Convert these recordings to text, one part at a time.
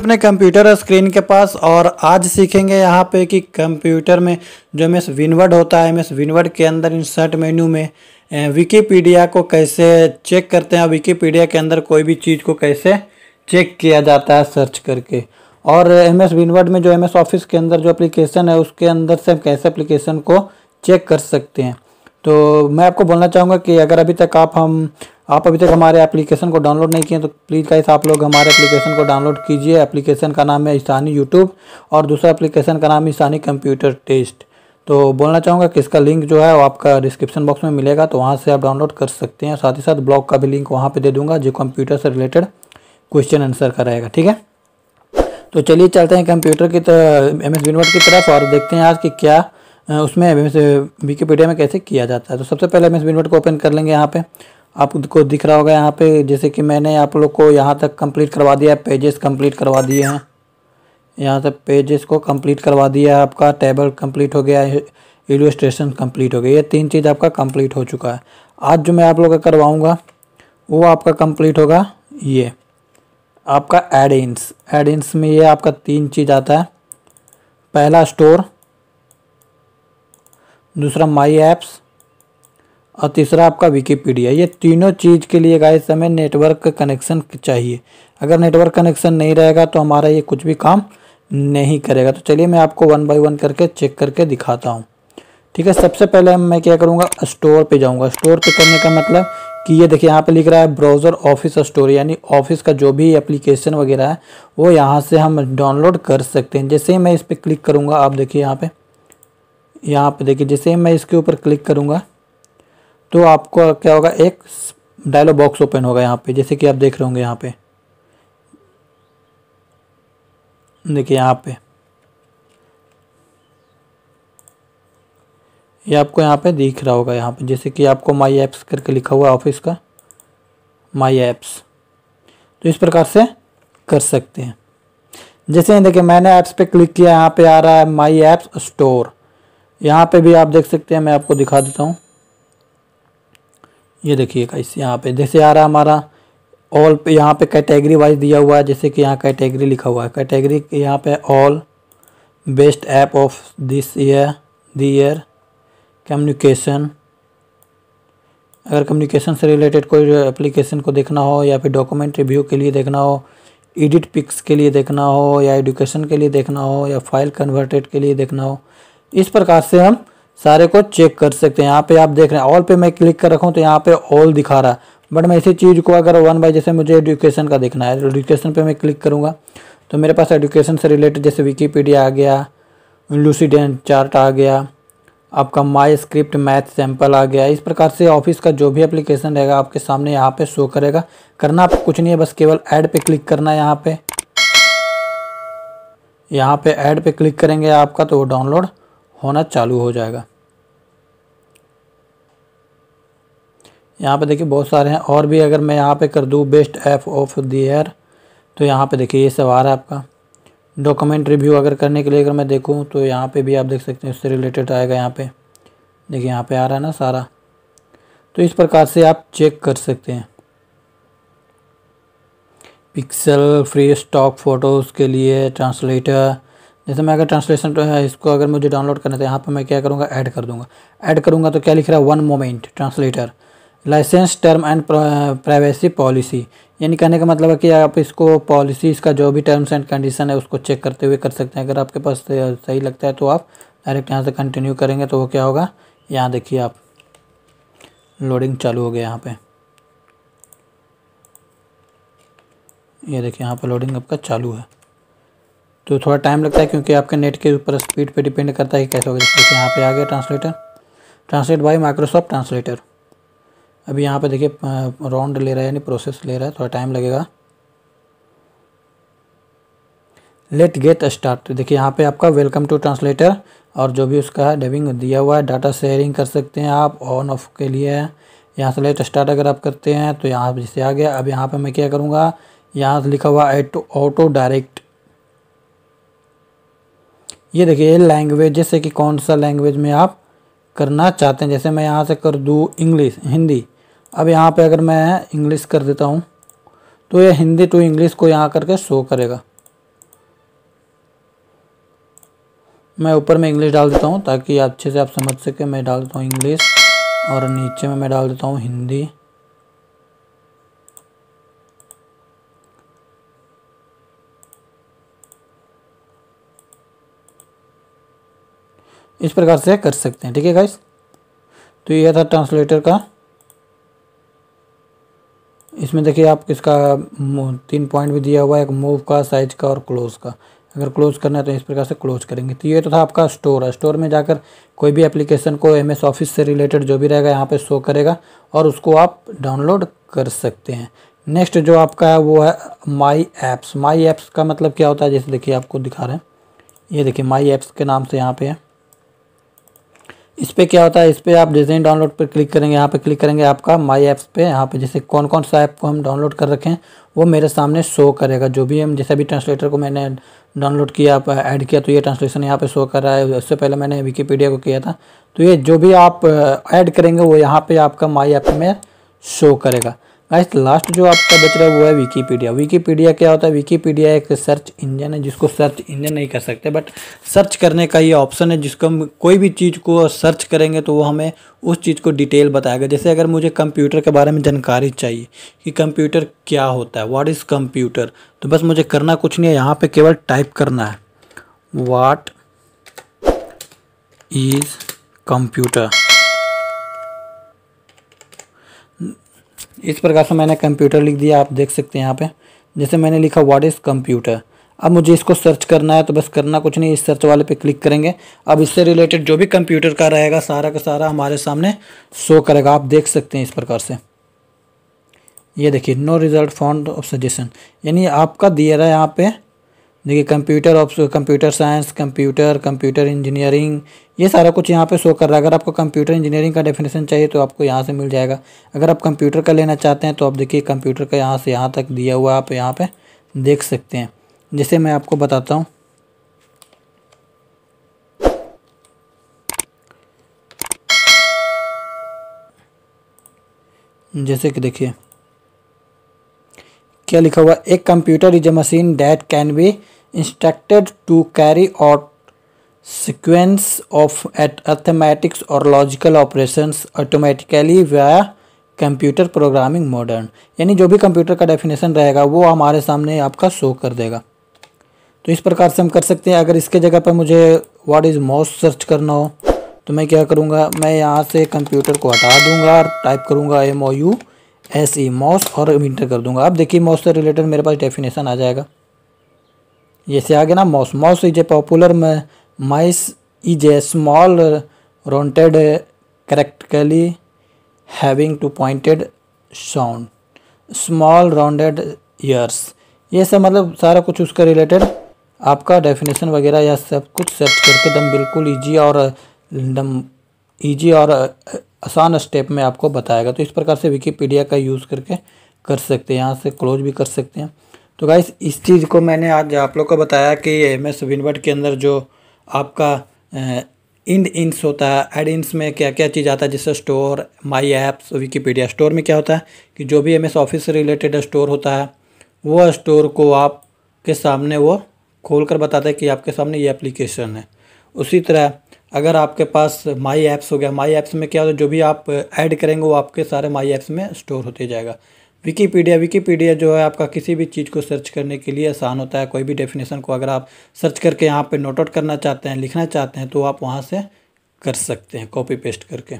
अपने computer screen के पास और आज सीखेंगे यहाँ पे कि कंप्यूटर में जो एम एस विनवर्ड होता है एम एस विनवर्ड के अंदर इंसर्ट मेन्यू में विकीपीडिया को कैसे चेक करते हैं विकीपीडिया के अंदर कोई भी चीज़ को कैसे चेक किया जाता है सर्च करके और एम एस विनवर्ड में जो एम एस ऑफिस के अंदर जो एप्लीकेशन है उसके अंदर से हम कैसे अप्लीकेशन को चेक कर सकते हैं तो मैं आपको बोलना चाहूँगा कि अगर अभी तक आप हम आप अभी तक हमारे एप्लीकेशन को डाउनलोड नहीं किए तो प्लीज़ गाइस आप लोग हमारे एप्लीकेशन को डाउनलोड कीजिए एप्लीकेशन का नाम है ईशानी यूट्यूब और दूसरा एप्लीकेशन का नाम है ईशानी कंप्यूटर टेस्ट तो बोलना चाहूँगा कि इसका लिंक जो है वो आपका डिस्क्रिप्शन बॉक्स में मिलेगा तो वहाँ से आप डाउनलोड कर सकते हैं साथ ही साथ ब्लॉग का भी लिंक वहाँ पर दे दूँगा जो कंप्यूटर से रिलेटेड क्वेश्चन आंसर का रहेगा ठीक है तो चलिए चलते हैं कंप्यूटर की तरफ एम एस की तरफ और देखते हैं आज कि क्या उसमें विकीपीडिया में कैसे किया जाता है तो सबसे पहले एम एस को ओपन कर लेंगे यहाँ पर आपको दिख रहा होगा यहाँ पे जैसे कि मैंने आप लोग को यहाँ तक कंप्लीट करवा दिया पेजेस कंप्लीट करवा दिए हैं यहाँ तक पेजेस को कंप्लीट करवा दिया आपका टेबल कंप्लीट हो गया इलस्ट्रेशन कंप्लीट हो गया ये तीन चीज़ आपका कंप्लीट हो चुका है आज जो मैं आप लोग का करवाऊँगा वो आपका कंप्लीट होगा ये आपका एड इंस एड इंस में ये आपका तीन चीज़ आता है पहला स्टोर दूसरा माई एप्स और तीसरा आपका विकीपीडिया ये तीनों चीज़ के लिए गाइस हमें नेटवर्क कनेक्शन चाहिए अगर नेटवर्क कनेक्शन नहीं रहेगा तो हमारा ये कुछ भी काम नहीं करेगा तो चलिए मैं आपको वन बाई वन करके चेक करके दिखाता हूँ ठीक है सबसे पहले मैं क्या करूँगा स्टोर पे जाऊँगा स्टोर पे करने का मतलब कि ये देखिए यहाँ पे लिख रहा है ब्राउज़र ऑफिस स्टोर यानी ऑफिस का जो भी एप्लीकेशन वगैरह है वो यहाँ से हम डाउनलोड कर सकते हैं जैसे ही मैं इस पर क्लिक करूँगा आप देखिए यहाँ पे यहाँ पे देखिए जैसे ही मैं इसके ऊपर क्लिक करूँगा तो आपको क्या होगा एक डायलॉग बॉक्स ओपन होगा यहाँ पे जैसे कि आप देख रहे होंगे यहाँ पे देखिए यहाँ पे ये यह आपको यहाँ पे दिख रहा होगा यहाँ पे जैसे कि आपको माई ऐप्स करके लिखा हुआ है ऑफिस का माई ऐप्स तो इस प्रकार से कर सकते हैं जैसे देखिए मैंने ऐप्स पे क्लिक किया यहाँ पे आ रहा है माई ऐप्स स्टोर यहाँ पे भी आप देख सकते हैं मैं आपको दिखा देता हूँ ये देखिएगा इस यहाँ पे जैसे आ रहा हमारा ऑल पे यहाँ पे कैटेगरी वाइज दिया हुआ है जैसे कि यहाँ कैटेगरी लिखा हुआ है कैटेगरी यहाँ पे all best app of this year the year communication अगर कम्युनिकेशन से रिलेटेड कोई एप्लीकेशन को देखना हो या फिर डॉक्यूमेंट रिव्यू के लिए देखना हो एडिट पिक्स के लिए देखना हो या एडुकेशन के लिए देखना हो या फाइल कन्वर्टेड के लिए देखना हो इस प्रकार से हम सारे को चेक कर सकते हैं यहाँ पे आप देख रहे हैं ऑल पे मैं क्लिक कर रखूँ तो यहाँ पे ऑल दिखा रहा है बट मैं इसी चीज़ को अगर वन बाई जैसे मुझे एडुकेशन का देखना है एडुकेशन पे मैं क्लिक करूँगा तो मेरे पास एडुकेशन से रिलेटेड जैसे विकीपीडिया आ गया लूसीडेंट चार्ट आ गया आपका माई स्क्रिप्ट मैथ सैम्पल आ गया इस प्रकार से ऑफिस का जो भी अप्लीकेशन रहेगा आपके सामने यहाँ पर शो करेगा करना आपको कुछ नहीं है बस केवल ऐड पर क्लिक करना है यहाँ पर यहाँ पर ऐड पर क्लिक करेंगे आपका तो वो डाउनलोड होना चालू हो जाएगा यहाँ पे देखिए बहुत सारे हैं और भी अगर मैं यहाँ पे कर दूँ best app of the year तो यहाँ पे देखिए ये सब आ रहा है आपका डॉक्यूमेंट रिव्यू अगर करने के लिए अगर मैं देखूँ तो यहाँ पे भी आप देख सकते हैं उससे रिलेटेड आएगा यहाँ पे देखिए यहाँ पे आ रहा है ना सारा तो इस प्रकार से आप चेक कर सकते हैं पिक्सल फ्री स्टॉक फ़ोटोज़ के लिए ट्रांसलेटर जैसे मैं अगर ट्रांसलेशन तो है इसको अगर मुझे डाउनलोड करना था तो यहाँ पर मैं क्या करूँगा ऐड कर दूँगा ऐड करूँगा तो क्या लिख रहा है one moment translator license term and privacy policy यानी कहने का मतलब है कि आप इसको पॉलिसी इसका जो भी टर्म्स एंड कंडीशन है उसको चेक करते हुए कर सकते हैं अगर आपके पास सही लगता है तो आप डायरेक्ट यहाँ से कंटिन्यू करेंगे तो वो क्या होगा यहाँ देखिए आप लोडिंग चालू हो गया यहाँ पे ये यह देखिए यहाँ पे लोडिंग आपका चालू है तो थोड़ा टाइम लगता है क्योंकि आपके नेट के ऊपर स्पीड पे डिपेंड करता है कि कैसे होगा देखिए यहाँ पे आ गया translator translate by Microsoft translator अभी यहाँ पे देखिए राउंड ले रहा है यानी प्रोसेस ले रहा है थोड़ा टाइम लगेगा लेट गेट स्टार्ट देखिए यहाँ पे आपका वेलकम टू ट्रांसलेटर और जो भी उसका है दिया हुआ है डाटा शेयरिंग कर सकते हैं आप ऑन ऑफ के लिए यहाँ से लेट स्टार्ट अगर आप करते हैं तो यहाँ जिससे आ गया अब यहाँ पर मैं क्या करूँगा यहाँ से लिखा हुआ एट ऑटो डायरेक्ट ये देखिए लैंग्वेज जैसे कि कौन सा लैंग्वेज में आप करना चाहते हैं जैसे मैं यहाँ से कर दूँ इंग्लिश हिंदी अब यहाँ पे अगर मैं इंग्लिश कर देता हूँ तो ये हिंदी टू इंग्लिश को यहाँ करके शो करेगा मैं ऊपर में इंग्लिश डाल देता हूँ ताकि अच्छे से आप समझ सके मैं डाल देता हूँ इंग्लिश और नीचे में मैं डाल देता हूँ हिंदी इस प्रकार से कर सकते हैं ठीक है गाइस तो यह था ट्रांसलेटर का इसमें देखिए आप किसका तीन पॉइंट भी दिया हुआ है एक मूव का साइज का और क्लोज का अगर क्लोज करना है तो इस प्रकार से क्लोज करेंगे तो ये तो था आपका स्टोर है स्टोर में जाकर कोई भी एप्लीकेशन को एम एस ऑफिस से रिलेटेड जो भी रहेगा यहाँ पे शो करेगा और उसको आप डाउनलोड कर सकते हैं नेक्स्ट जो आपका है वो है माई ऐप्स माई ऐप्स का मतलब क्या होता है जैसे देखिए आपको दिखा रहे हैं ये देखिए माई ऐप्स के नाम से यहाँ पर है इस पर क्या होता है इस पर आप डिज़ाइन डाउनलोड पर क्लिक करेंगे यहाँ पर क्लिक करेंगे आपका माई ऐप्स पे यहाँ पे जैसे कौन कौन सा ऐप को हम डाउनलोड कर रखें वो मेरे सामने शो करेगा जो भी हम जैसे भी ट्रांसलेटर को मैंने डाउनलोड किया ऐड किया तो ये ट्रांसलेशन यहाँ पे शो कर रहा है उससे पहले मैंने विकीपीडिया को किया था तो ये जो भी आप ऐड करेंगे वो यहाँ पर आपका माई ऐप में शो करेगा गाइस लास्ट जो आपका बच रहा है वो है विकीपीडिया विकीपीडिया क्या होता है विकीपीडिया एक सर्च इंजन है जिसको सर्च इंजन नहीं कर सकते बट सर्च करने का ये ऑप्शन है जिसको हम कोई भी चीज़ को सर्च करेंगे तो वो हमें उस चीज़ को डिटेल बताएगा जैसे अगर मुझे कंप्यूटर के बारे में जानकारी चाहिए कि कंप्यूटर क्या होता है व्हाट इज़ कंप्यूटर तो बस मुझे करना कुछ नहीं है यहाँ पर केवल टाइप करना है वाट इज़ कंप्यूटर इस प्रकार से मैंने कंप्यूटर लिख दिया आप देख सकते हैं यहाँ पे जैसे मैंने लिखा व्हाट इज़ कंप्यूटर अब मुझे इसको सर्च करना है तो बस करना कुछ नहीं इस सर्च वाले पे क्लिक करेंगे अब इससे रिलेटेड जो भी कंप्यूटर का रहेगा सारा का सारा हमारे सामने शो करेगा आप देख सकते हैं इस प्रकार से ये देखिए no result found of suggestion यानी आपका दिया रहा है यहाँ पर देखिए computer ops computer science computer computer engineering ये सारा कुछ यहाँ पे शो कर रहा है अगर आपको कंप्यूटर इंजीनियरिंग का डेफिनेशन चाहिए तो आपको यहाँ से मिल जाएगा अगर आप कंप्यूटर का लेना चाहते हैं तो आप देखिए कंप्यूटर का यहाँ से यहाँ तक दिया हुआ आप यहाँ पर देख सकते हैं जैसे मैं आपको बताता हूँ जैसे कि देखिए क्या लिखा हुआ एक computer is a machine that can be instructed to carry out of at arithmetics और logical operation automatically via computer programming modern यानी जो भी कंप्यूटर का डेफिनेशन रहेगा वो हमारे सामने आपका शो कर देगा तो इस प्रकार से हम कर सकते हैं अगर इसके जगह पर मुझे व्हाट इज़ माउस सर्च करना हो तो मैं क्या करूँगा मैं यहाँ से कंप्यूटर को हटा दूँगा और टाइप करूँगा M O U S E mouse और इंटर कर दूंगा अब देखिए मॉस से रिलेटेड मेरे पास डेफिनेशन आ जाएगा जैसे आ गया ना mouse mouse is a popular mice is a small rodent characteristically having two pointed snout small rounded ears ये सब मतलब सारा कुछ उसका रिलेटेड आपका डेफिनेशन वगैरह या सब कुछ सर्च करके एकदम बिल्कुल ईजी और एकदम ईजी और आसान स्टेप में आपको बताएगा तो इस प्रकार से विकीपीडिया का यूज़ करके कर सकते हैं यहाँ से क्लोज भी कर सकते हैं तो गाइस इस चीज़ को मैंने आज आप लोग को बताया कि एम एस विनवर्ट के अंदर जो आपका इंड इंस होता है एड इंस में क्या क्या चीज़ आता है जैसे store my apps Wikipedia store में क्या होता है कि जो भी एम एस ऑफिस से रिलेटेड स्टोर होता है वो स्टोर को आप के सामने वो खोल कर बताता है कि आपके सामने ये एप्लीकेशन है उसी तरह अगर आपके पास माई ऐप्स हो गया माई ऐप्स में क्या होता है जो भी आप ऐड करेंगे वो आपके सारे माई ऐप्स में स्टोर होते जाएगा विकीपीडिया विकीपीडिया जो है आपका किसी भी चीज़ को सर्च करने के लिए आसान होता है कोई भी डेफिनेशन को अगर आप सर्च करके यहाँ पे नोट आउट करना चाहते हैं लिखना चाहते हैं तो आप वहाँ से कर सकते हैं कॉपी पेस्ट करके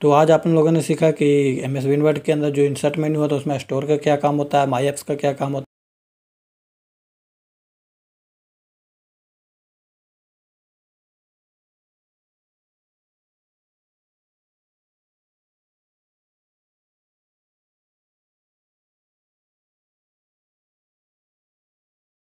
तो आज आप लोगों ने सीखा कि एम एस विनवर्ड के अंदर जो इंसर्ट मेन्यू होता है उसमें स्टोर का क्या काम होता है माई ऐप्स का क्या काम होता है